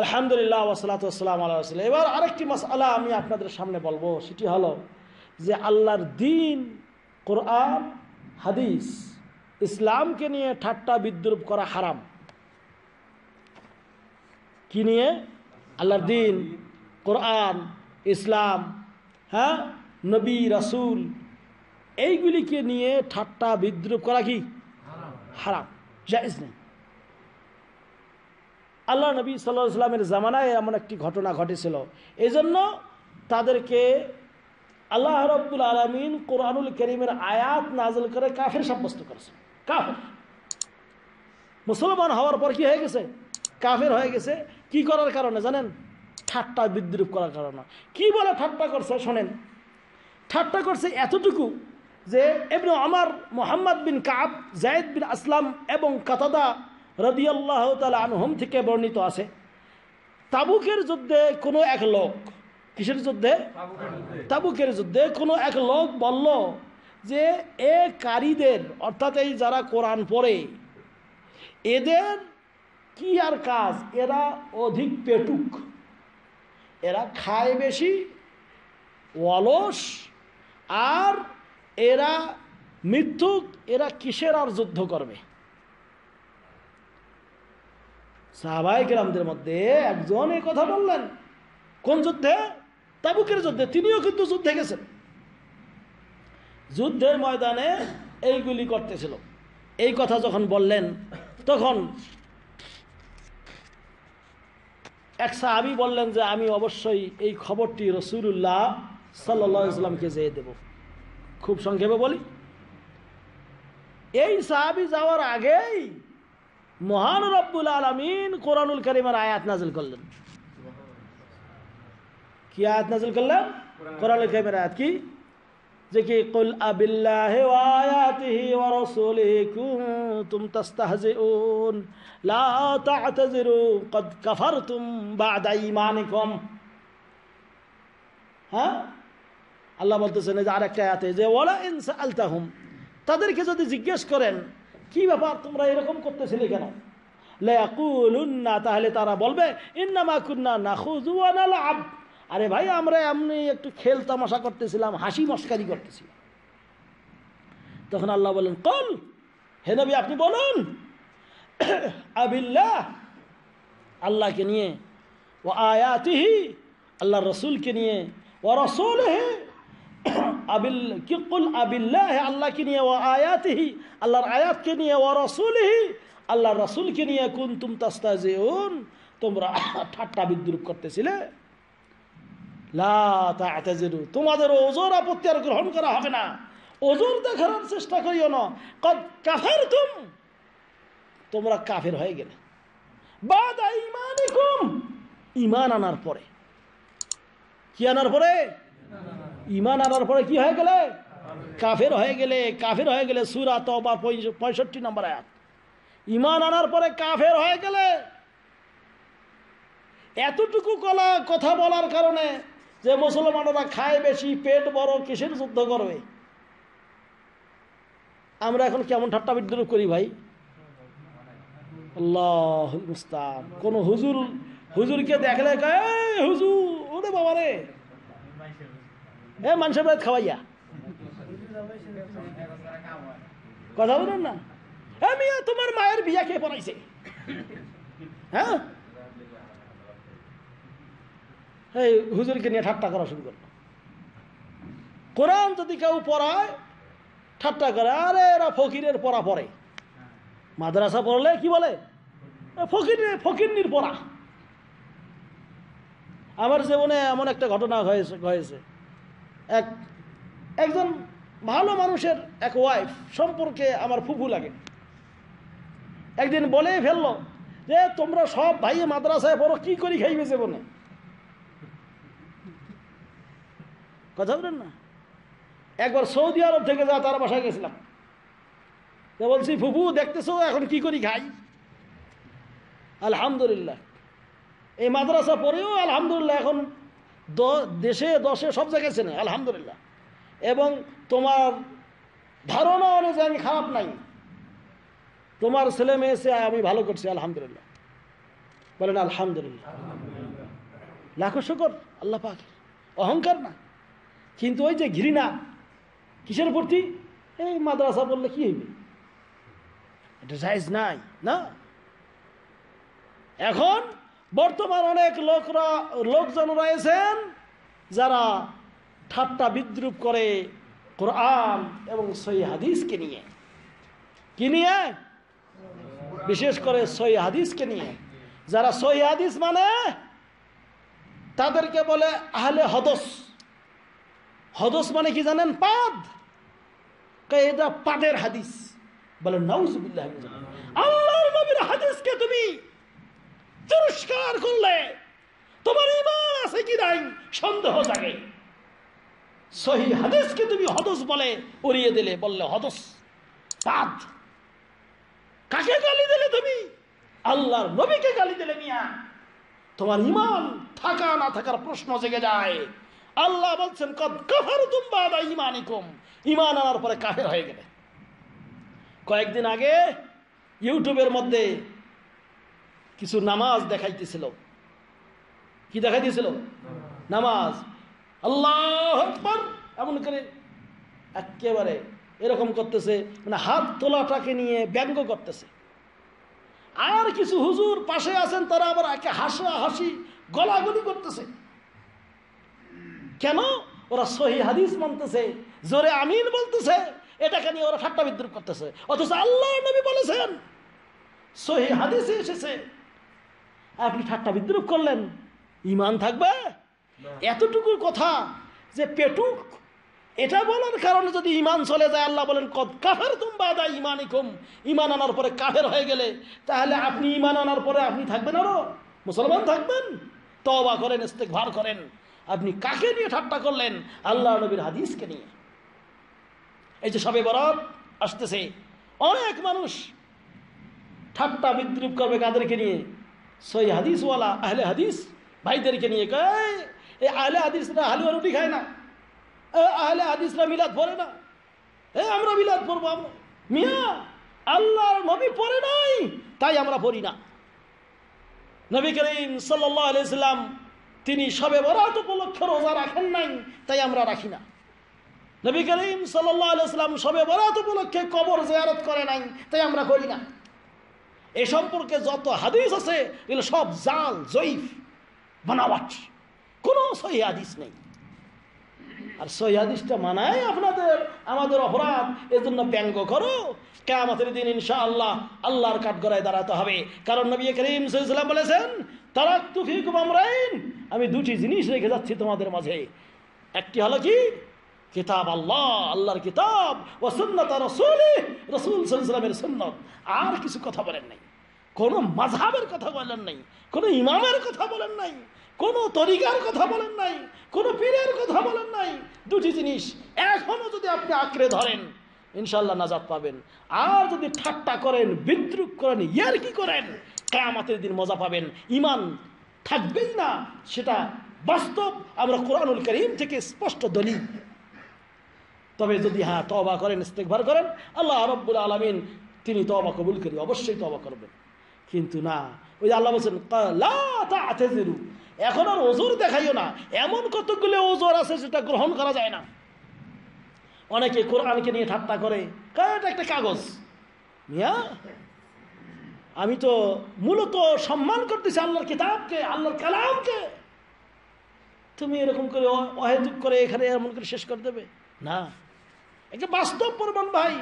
আলহামদুলিল্লাহ ওসলাতাম আল্লাহ এবার আরেকটি মাস মাসালা আমি আপনাদের সামনে বলবো সেটি হলো যে আল্লাহর দিন কোরআন হাদিস ইসলামকে নিয়ে ঠাট্টা বিদ্রুপ করা হারাম কি নিয়ে আল্লাহর দিন কোরআন ইসলাম হ্যাঁ নবী রাসুল এইগুলিকে নিয়ে ঠাট্টা বিদ্রুপ করা কি হারাম জায়জ নেই আল্লাহ নবী সাল্লাহ সাল্লামের জামানায় এমন একটি ঘটনা ঘটেছিল এজন্য তাদেরকে আল্লাহ রব্দুল আলমিন কোরআনুল করিমের আয়াত নাজল করে কাফের সাব্যস্ত করেছে কাফের মুসলমান হওয়ার পর কি হয়ে গেছে কাফের হয়ে গেছে কি করার কারণে জানেন ঠাট্টা বিদ্রুপ করার কারণে কি বলে ঠাট্টা করছে শোনেন ঠাট্টা করছে এতটুকু যে এমনি আমার মোহাম্মদ বিন কাব জায়দ বিন আসলাম এবং কাতাদা রদিয়াল্লাহ তালা আনহম থেকে বর্ণিত আছে তাবুকের যুদ্ধে কোনো এক লোক কিসের যুদ্ধে তাবুকের যুদ্ধে কোনো এক লোক বলল যে এ কারীদের অর্থাৎ এই যারা কোরআন পড়ে এদের কি আর কাজ এরা অধিক পেটুক এরা খায় বেশি অলস আর এরা মৃত্যুক এরা কিসের আর যুদ্ধ করবে সাহাবাই গ্রামদের মধ্যে একজন এই কথা বললেন কোন যুদ্ধে তাবুকের যুদ্ধে তিনিও কিন্তু যুদ্ধে গেছেন যুদ্ধের ময়দানে এইগুলি করতেছিল এই কথা যখন বললেন তখন এক সাহাবি বললেন যে আমি অবশ্যই এই খবরটি রসুল্লাহ সাল্লা ইসলামকে যেয়ে দেব খুব সংক্ষেপে বলি এই সাহাবি যাওয়ার আগেই মহান রব্বুল আলমিন কোরআনুল করিমের আয়াত নাজিল করলেন কি আয়াত নাজিল করলেন কোরআনুল করিমের আয়াত কি যে কি কুল আবিল্লাহি ওয়া আয়াতিহি ওয়া রাসূলিহি কুনতুম তাস্তাহজিউন লা তা'তাযিরু কদ কাফারতুম বা'দা ঈমানিকুম হ্যাঁ আল্লাহ বলতেছেন যে আরেকটা আয়াতে যে ওয়ালা ইন সাআলতাহুম তাদেরকে যদি জিজ্ঞেস করেন কি ব্যাপার তোমরা এরকম করতেছিলে কেন লাকুলুন্না তাহলে তারা বলবে আরে ভাই আমরা এমনি একটু খেল তামাশা করতেছিলাম হাসি মস্কারি করতেছিলাম তখন আল্লাহ বলেন কল হে নবী আপনি বলুন আবিল্লা আল্লাহকে নিয়ে ও আয়াতিহি আল্লাহ রসুলকে নিয়ে ও রসুল হে আবিল কিকুল আবিল্লাহ আল্লাহকে নিয়ে ও আয়াতিহি আল্লাহর আয়াতকে নিয়ে ও রসুলহি আল্লাহ রসুলকে নিয়ে কুন তুম তাস্তাজেউন তোমরা ঠাট্টা বিদ্রুপ করতেছিলে লা তাজেরু তোমাদের ওজোর আপত্তি আর গ্রহণ করা হবে না ওজোর দেখার চেষ্টা করিও না কাফের তুম তোমরা কাফের হয়ে গেলে বাদ ইমান আনার পরে কি আনার পরে ইমান আনার পরে কি হয়ে গেলে কাফের হয়ে গেলে কাফের হয়ে গেলে সুরা তবা পঁয়ষট্টি নম্বর এক ইমান আনার পরে কাফের হয়ে গেলে এতটুকু কলা কথা বলার কারণে যে মুসলমানরা খায় বেশি পেট বড় কিসের যুদ্ধ করবে আমরা এখন কেমন ঠাট্টা বিদ্রুপ করি ভাই আল্লাহ মুস্তান কোন হুজুর হুজুরকে দেখলে কয় হুজুর ওরে বাবা রে এ খাওয়াইয়া কথা না হ্যাঁ মিয়া তোমার মায়ের বিয়া খেয়ে পড়াইছে হ্যাঁ এই হুজুরকে নিয়ে ঠাট্টা করা শুরু করলো কোরআন যদি কেউ পড়ায় ঠাট্টা করে আরে এরা ফকিরের পড়া পড়ে মাদ্রাসা পড়লে কি বলে ফকির ফকিরনির পড়া আমার জীবনে এমন একটা ঘটনা হয়েছে হয়েছে এক একজন ভালো মানুষের এক ওয়াইফ সম্পর্কে আমার ফুফু লাগে একদিন বলেই ফেললো যে তোমরা সব ভাই মাদ্রাসায় পড়ো কি করি খাইবে জীবনে কথা বলেন না একবার সৌদি আরব থেকে যা তার বাসায় গেছিলাম তো বলছি ফুফু দেখতেছো এখন কি করি খাই আলহামদুলিল্লাহ এই মাদ্রাসা পড়েও আলহামদুলিল্লাহ এখন দেশে দশে সব জায়গায় চেনে আলহামদুলিল্লাহ এবং তোমার ধারণা অনেক আমি খারাপ নাই তোমার ছেলে মেয়ে আমি ভালো করছি আলহামদুলিল্লাহ বলেন আলহামদুলিল্লাহ লাখো শুকর আল্লাহ পাক অহংকার না কিন্তু ওই যে ঘৃণা কিসের প্রতি এই মাদ্রাসা বললে কি হইবে এটা সাইজ নাই না এখন বর্তমান অনেক লোকরা লোকজন রয়েছেন যারা ঠাট্টা বিদ্রুপ করে কোরআন এবং সই হাদিসকে নিয়ে কি নিয়ে বিশেষ করে সই হাদিসকে নিয়ে যারা সই হাদিস মানে তাদেরকে বলে আহলে হদস হদস মানে কি জানেন পাদ পাদের হাদিস বলে নৌজুবিল্লাহ আল্লাহর নবীর হাদিসকে তুমি তিরস্কার করলে তোমার ইমান আছে কি নাই সন্দেহ জাগে সহি হাদিসকে তুমি হদস বলে উড়িয়ে দিলে বললে হদস পাদ কাকে গালি দিলে তুমি আল্লাহর নবীকে গালি দিলে মিয়া তোমার ইমান থাকা না থাকার প্রশ্ন জেগে যায় আল্লাহ বলছেন কদ কাফার ইমানই কম ইমান আনার পরে কাফের হয়ে গেলে কয়েকদিন আগে ইউটিউবের মধ্যে কিছু নামাজ দেখাইতেছিল কি দেখাইতেছিল নামাজ আল্লাহ এমন করে একেবারে এরকম করতেছে মানে হাত তোলাটাকে নিয়ে ব্যঙ্গ করতেছে আর কিছু হুজুর পাশে আছেন তারা আবার একে হাসা হাসি গলাগলি করতেছে কেন ওরা সহি হাদিস মানতেছে জোরে আমিন বলতেছে এটাকে নিয়ে ওরা ঠাট্টা বিদ্রুপ করতেছে অথচ আল্লাহ নবী বলেছেন সহি হাদিসে এসেছে আপনি ঠাট্টা বিদ্রুপ করলেন ইমান থাকবে এতটুকু কথা যে পেটুক এটা বলার কারণে যদি ইমান চলে যায় আল্লাহ বলেন কদ কাফের তুমবা দা ইমান ইকুম ইমান আনার পরে কাফের হয়ে গেলে তাহলে আপনি ইমান আনার পরে আপনি থাকবেন আরো মুসলমান থাকবেন তবা করেন ইস্তেক ভার করেন আপনি কাকে নিয়ে ঠাট্টা করলেন আল্লাহ নবীর হাদিসকে নিয়ে এই যে সবে বরফ আসতেছে অনেক মানুষ ঠাট্টা বিদ্রুপ করবে কাদেরকে নিয়ে সই হাদিসওয়ালা আহলে হাদিস ভাইদেরকে নিয়ে কয় এই আহলে হাদিসরা হালুয়া রুটি খায় না আহলে হাদিসরা মিলাদ পরে না এ আমরা মিলাদ পড়বো আমরা মিয়া আল্লাহর নবী পরে নাই তাই আমরা পড়ি না নবী করিম সাল্লাহ আলাইসাল্লাম তিনি সবে বরাত উপলক্ষে রোজা রাখেন নাই তাই আমরা রাখি না নবী করিম সাল্লাহ আলাইসাল্লাম সবে বরাত উপলক্ষে কবর জেয়ারত করে নাই তাই আমরা করি না এ সম্পর্কে যত হাদিস আছে এগুলো সব জাল জৈফ বানাওয়াট কোনো সহি হাদিস নেই আর সহি হাদিসটা মানায় আপনাদের আমাদের অপরাধ এজন্য ব্যঙ্গ করো কেয়ামতের দিন ইনশা আল্লাহ আল্লাহর কাঠগড়ায় দাঁড়াতে হবে কারণ নবী করিম সাল্লাম বলেছেন তারা তুফি কুমামরাইন আমি দুটি জিনিস রেখে যাচ্ছি তোমাদের মাঝে একটি হলো কি কিতাব আল্লাহ আল্লাহর কিতাব ও সুন্নত রসুল রসুল সাল্লামের সুন্নত আর কিছু কথা বলেন নাই কোনো মাঝাবের কথা বলেন নাই কোনো ইমামের কথা বলেন নাই কোনো তরিকার কথা বলেন নাই কোনো পীরের কথা বলেন নাই দুটি জিনিস এখনও যদি আপনি আঁকড়ে ধরেন ইনশাল্লাহ নাজাদ পাবেন আর যদি ঠাট্টা করেন বিদ্রুপ করেন ইয়ার কি করেন কায়ামাতের দিন মজা পাবেন ইমান থাকবেই না সেটা বাস্তব আমরা কোরআনুল করিম থেকে স্পষ্ট দলি তবে যদি হ্যাঁ তবা করেন ইস্তেকভার করেন আল্লাহ রব্বুল আলমিন তিনি তবা কবুল করি অবশ্যই তবা করবেন কিন্তু না ওই আল্লাহ বলছেন কাজেরু এখন আর ওজোর দেখাইও না এমন কতগুলো ওজোর আছে যেটা গ্রহণ করা যায় না অনেকে কোরআনকে নিয়ে ঠাট্টা করে এটা একটা কাগজ মিয়া আমি তো মূলত সম্মান করতেছি আল্লাহর কিতাবকে আল্লাহর কালামকে তুমি এরকম করে অহেতুক করে এখানে এমন করে শেষ করে দেবে না একটা বাস্তব প্রমাণ ভাই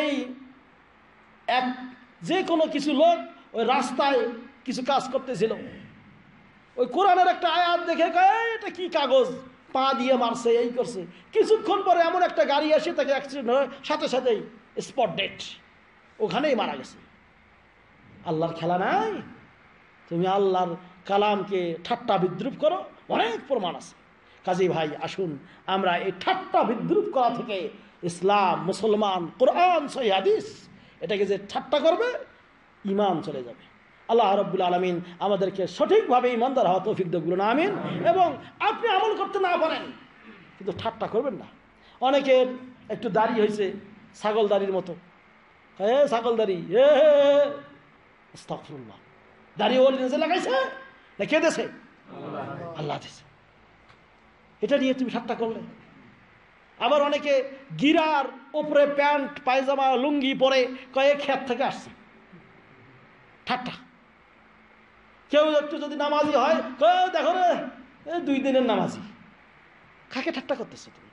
এই এক যে কোনো কিছু লোক ওই রাস্তায় কিছু কাজ করতেছিল ওই কোরআনের একটা আয়াত দেখে এটা কি কাগজ পা দিয়ে মারছে এই করছে কিছুক্ষণ পরে এমন একটা গাড়ি আসে তাকে অ্যাক্সিডেন্ট হয় সাথে সাথেই স্পট ডেট ওখানেই মারা গেছে আল্লাহর খেলা নাই তুমি আল্লাহর কালামকে ঠাট্টা বিদ্রুপ করো অনেক প্রমাণ আছে কাজী ভাই আসুন আমরা এই ঠাট্টা বিদ্রুপ করা থেকে ইসলাম মুসলমান কোরআন সৈহাদিস এটাকে যে ঠাট্টা করবে ইমান চলে যাবে আল্লাহ রব্বুল আলমিন আমাদেরকে সঠিকভাবে ইমানদার হওয়া তৌফিক না আমিন এবং আপনি আমল করতে না পারেন কিন্তু ঠাট্টা করবেন না অনেকের একটু দাড়ি হয়েছে ছাগল দাড়ির মতো হে ছাগল দাড়ি হে হেফরুল্লাহ দাড়ি ওর নিজে লাগাইছে না কে দেশে আল্লাহ দেশে এটা নিয়ে তুমি ঠাট্টা করলে আবার অনেকে গিরার ওপরে প্যান্ট পায়জামা লুঙ্গি পরে কয়েক খ্যাত থেকে আসছে ঠাট্টা কেউ একটু যদি নামাজি হয় কেউ দেখো রে দুই দিনের নামাজি কাকে ঠাট্টা করতেছে তুমি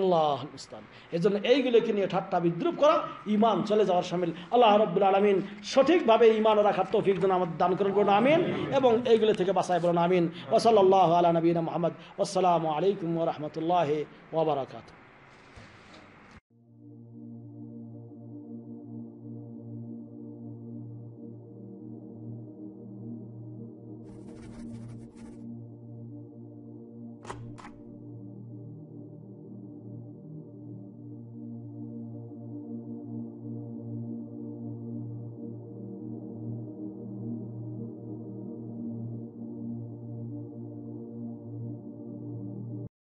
আল্লাহ ইসলাম এই জন্য এইগুলোকে নিয়ে ঠাট্টা বিদ্রুপ করা ইমান চলে যাওয়ার সামিল আল্লাহ রব্বুল আলমিন সঠিকভাবে ইমান রাখার তৌফিক যেন আমাদের দান করেন বলুন আমিন এবং এইগুলো থেকে বাসায় বলুন আমিন ওসল আল্লাহ আলা নবীন মোহাম্মদ আসসালামু আলাইকুম রহমতুল্লাহ ওবরাকাতু